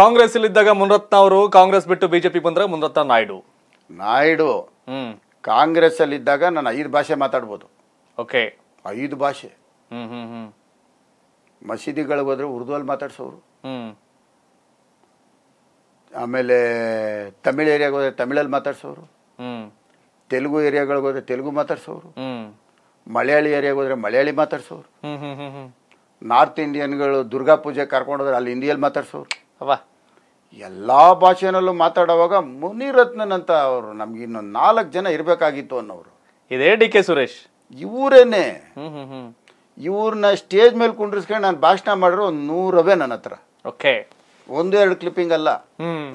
ಕಾಂಗ್ರೆಸ್ ಇದ್ದಾಗ ಮುನರತ್ನ ಅವರು ಕಾಂಗ್ರೆಸ್ ಬಿಟ್ಟು ಬಿಜೆಪಿ ಬಂದ್ರೆ ಮುನರತ್ನ ನಾಯ್ಡು ನಾಯ್ಡು ಹ್ಮ್ ಕಾಂಗ್ರೆಸ್ ಅಲ್ಲಿ ಇದ್ದಾಗ ನಾನು ಐದು ಭಾಷೆ ಮಾತಾಡ್ಬೋದು ಓಕೆ ಐದು ಭಾಷೆ ಹ್ಮ್ ಹ್ಮ್ ಮಸೀದಿಗಳಿಗೆ ಹೋದ್ರೆ ಉರ್ದುವಲ್ಲಿ ಮಾತಾಡ್ಸೋರು ಹ್ಮ್ ಆಮೇಲೆ ತಮಿಳ್ ಏರಿಯಾಗೆ ಹೋದ್ರೆ ತಮಿಳಲ್ಲಿ ಮಾತಾಡ್ಸೋರು ಹ್ಮ್ ತೆಲುಗು ಏರಿಯಾಗಳಿಗೆ ಹೋದ್ರೆ ತೆಲುಗು ಮಾತಾಡ್ಸೋರು ಹ್ಮ್ ಮಲಯಾಳಿ ಏರಿಯಾಗೆ ಹೋದ್ರೆ ಮಲಯಾಳಿ ಮಾತಾಡ್ಸೋರು ನಾರ್ತ್ ಇಂಡಿಯನ್ಗಳು ದುರ್ಗಾ ಪೂಜೆ ಕರ್ಕೊಂಡೋದ್ರೆ ಅಲ್ಲಿ ಹಿಂದಿಯಲ್ಲಿ ಮಾತಾಡ್ಸೋರು ಅವಾ ಎಲ್ಲ ಭಾಷೆನಲ್ಲೂ ಮಾತಾಡುವಾಗ ಮುನಿರತ್ನನ್ ಅಂತ ಅವರು ನಮ್ಗೆ ಇನ್ನೊಂದು ನಾಲ್ಕು ಜನ ಇರಬೇಕಾಗಿತ್ತು ಅನ್ನೋರು ಇದೇ ಡಿ ಕೆ ಸುರೇಶ್ ಇವರೇನೆ ಇವ್ರನ್ನ ಸ್ಟೇಜ್ ಮೇಲೆ ಕುಂಡ್ರಿಸ್ಕೊಂಡು ನಾನು ಭಾಷಣ ಮಾಡಿದ್ರು ಒಂದು ನೂರವೇ ನನ್ನ ಹತ್ರ ಓಕೆ ಒಂದೆರಡು ಕ್ಲಿಪ್ಪಿಂಗ್ ಅಲ್ಲ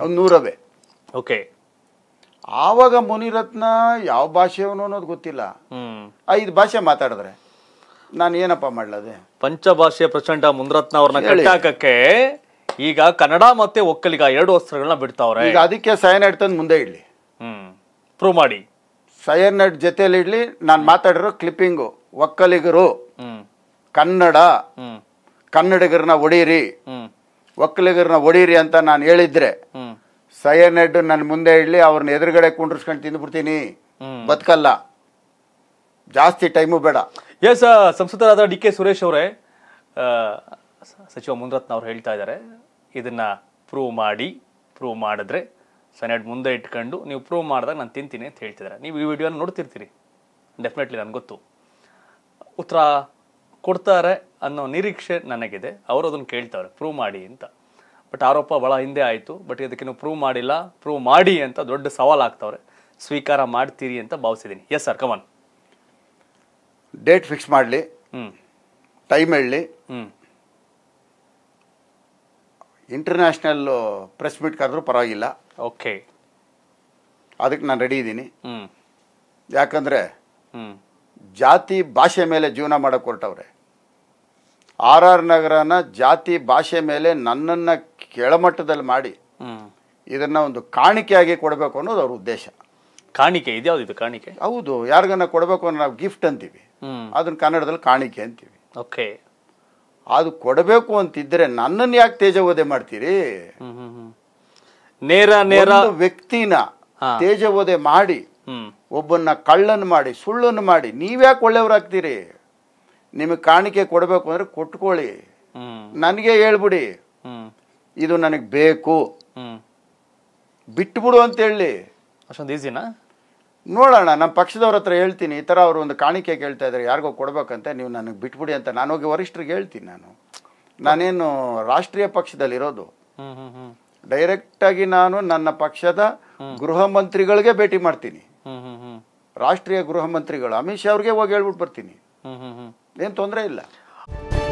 ಒಂದು ನೂರವೇ ಓಕೆ ಆವಾಗ ಮುನಿರತ್ನ ಯಾವ ಭಾಷೆಯವನು ಅನ್ನೋದು ಗೊತ್ತಿಲ್ಲ ಐದು ಭಾಷೆ ಮಾತಾಡಿದ್ರೆ ನಾನು ಏನಪ್ಪ ಮಾಡ್ಲದೆ ಪಂಚಭಾಷೆ ಪ್ರಚಂಡ ಮುನಿರತ್ನ ಅವ್ರನ್ನ ಕಟ್ಟಾಕಕ್ಕೆ ಈಗ ಕನ್ನಡ ಮತ್ತೆ ಒಕ್ಕಲಿಗ ಎರಡು ವಸ್ತ್ರಗಳನ್ನ ಬಿಡ್ತಾವ್ರೆ ಈಗ ಅದಕ್ಕೆ ಸಯನೈಡ್ ತಂದು ಮುಂದೆ ಇಡ್ಲಿ ಹ್ಮ್ ಪ್ರೂವ್ ಮಾಡಿ ಸಯನೈಡ್ ಜೊತೆಲಿ ಇಡ್ಲಿ ನಾನು ಮಾತಾಡಿರೋ ಕ್ಲಿಪ್ಪಿಂಗು ಒಕ್ಕಲಿಗರು ಕನ್ನಡ ಕನ್ನಡಿಗರನ್ನ ಒಡೀರಿ ಒಕ್ಕಲಿಗರನ್ನ ಒಡೀರಿ ಅಂತ ನಾನು ಹೇಳಿದ್ರೆ ಸಯನೈಡ್ ನನ್ನ ಮುಂದೆ ಇಡ್ಲಿ ಅವ್ರನ್ನ ಎದುರುಗಡೆ ಕುಂಡ್ರಿಸ್ಕೊಂಡು ತಿಂದ್ಬಿಡ್ತೀನಿ ಬದುಕಲ್ಲ ಜಾಸ್ತಿ ಟೈಮು ಬೇಡ ಎಸ್ ಸಂಸದರಾದ ಡಿ ಕೆ ಸುರೇಶ್ ಅವರೇ ಸಚಿವ ಮುನ್ರತ್ನ ಅವ್ರು ಹೇಳ್ತಾ ಇದ್ದಾರೆ ಇದನ್ನು ಪ್ರೂವ್ ಮಾಡಿ ಪ್ರೂವ್ ಮಾಡಿದ್ರೆ ಸನೆಡ್ ಮುಂದೆ ಇಟ್ಕೊಂಡು ನೀವು ಪ್ರೂವ್ ಮಾಡಿದಾಗ ನಾನು ತಿಂತೀನಿ ಅಂತ ಹೇಳ್ತಿದ್ದಾರೆ ನೀವು ಈ ವಿಡಿಯೋನ ನೋಡ್ತಿರ್ತೀರಿ ಡೆಫಿನೆಟ್ಲಿ ನನಗೆ ಗೊತ್ತು ಉತ್ತರ ಕೊಡ್ತಾರೆ ಅನ್ನೋ ನಿರೀಕ್ಷೆ ನನಗಿದೆ ಅವರು ಅದನ್ನು ಕೇಳ್ತಾವ್ರೆ ಪ್ರೂವ್ ಮಾಡಿ ಅಂತ ಬಟ್ ಆರೋಪ ಭಾಳ ಹಿಂದೆ ಆಯಿತು ಬಟ್ ಇದಕ್ಕೆ ನೀವು ಪ್ರೂವ್ ಮಾಡಿಲ್ಲ ಪ್ರೂವ್ ಮಾಡಿ ಅಂತ ದೊಡ್ಡ ಸವಾಲು ಆಗ್ತಾವ್ರೆ ಸ್ವೀಕಾರ ಮಾಡ್ತೀರಿ ಅಂತ ಭಾವಿಸಿದ್ದೀನಿ yes sir come on date fix ಮಾಡಲಿ ಹ್ಞೂ ಟೈಮ್ ಹೇಳಲಿ ಇಂಟರ್ನ್ಯಾಷನಲ್ ಪ್ರೆಸ್ ಮೀಟ್ ಕರೆದ್ರೂ ಪರವಾಗಿಲ್ಲ ಓಕೆ ಅದಕ್ಕೆ ನಾನು ರೆಡಿ ಇದ್ದೀನಿ ಯಾಕಂದರೆ ಜಾತಿ ಭಾಷೆ ಮೇಲೆ ಜೀವನ ಮಾಡೋಕ್ಕೆ ಹೊರಟವ್ರೆ ಆರ್ ಆರ್ ನಗರನ ಜಾತಿ ಭಾಷೆ ಮೇಲೆ ನನ್ನನ್ನು ಕೆಳಮಟ್ಟದಲ್ಲಿ ಮಾಡಿ ಇದನ್ನು ಒಂದು ಕಾಣಿಕೆಯಾಗಿ ಕೊಡಬೇಕು ಅನ್ನೋದು ಅವ್ರ ಉದ್ದೇಶ ಕಾಣಿಕೆ ಇದ್ಯಾವ್ದು ಇದು ಕಾಣಿಕೆ ಹೌದು ಯಾರಿಗನ್ನ ಕೊಡಬೇಕು ಅನ್ನೋ ನಾವು ಗಿಫ್ಟ್ ಅಂತೀವಿ ಅದನ್ನ ಕನ್ನಡದಲ್ಲಿ ಕಾಣಿಕೆ ಅಂತೀವಿ ಓಕೆ ಅದು ಕೊಡಬೇಕು ಅಂತಿದ್ರೆ ನನ್ನನ್ನು ಯಾಕೆ ತೇಜವಧೆ ಮಾಡ್ತೀರಿ ನೇರ ನೇರ ವ್ಯಕ್ತಿನ ತೇಜವಧೆ ಮಾಡಿ ಒಬ್ಬನ್ನ ಕಳ್ಳನ್ ಮಾಡಿ ಸುಳ್ಳನ್ನು ಮಾಡಿ ನೀವ್ಯಾಕೆ ಒಳ್ಳೆಯವ್ರಾಗ್ತೀರಿ ನಿಮಗೆ ಕಾಣಿಕೆ ಕೊಡಬೇಕು ಅಂದ್ರೆ ಕೊಟ್ಕೊಳ್ಳಿ ನನಗೆ ಹೇಳ್ಬಿಡಿ ಇದು ನನಗೆ ಬೇಕು ಬಿಟ್ಬಿಡು ಅಂತ ಹೇಳಿ ಅಷ್ಟೊಂದು ಈಸಿನಾ ನೋಡೋಣ ನಮ್ಮ ಪಕ್ಷದವ್ರ ಹತ್ರ ಹೇಳ್ತೀನಿ ಈ ಥರ ಅವರು ಒಂದು ಕಾಣಿಕೆ ಕೇಳ್ತಾ ಇದ್ದಾರೆ ಯಾರಿಗೋ ಕೊಡ್ಬೇಕಂತೆ ನೀವು ನನಗೆ ಬಿಟ್ಬಿಡಿ ಅಂತ ನಾನು ಹೋಗಿ ವರಿಷ್ಠರಿಗೆ ಹೇಳ್ತೀನಿ ನಾನು ನಾನೇನು ರಾಷ್ಟ್ರೀಯ ಪಕ್ಷದಲ್ಲಿರೋದು ಡೈರೆಕ್ಟಾಗಿ ನಾನು ನನ್ನ ಪಕ್ಷದ ಗೃಹ ಮಂತ್ರಿಗಳಿಗೆ ಭೇಟಿ ಮಾಡ್ತೀನಿ ರಾಷ್ಟ್ರೀಯ ಗೃಹ ಮಂತ್ರಿಗಳು ಅಮಿತ್ ಶಾ ಅವ್ರಿಗೆ ಹೋಗಿ ಹೇಳ್ಬಿಟ್ಟು ಬರ್ತೀನಿ ಏನು ತೊಂದರೆ ಇಲ್ಲ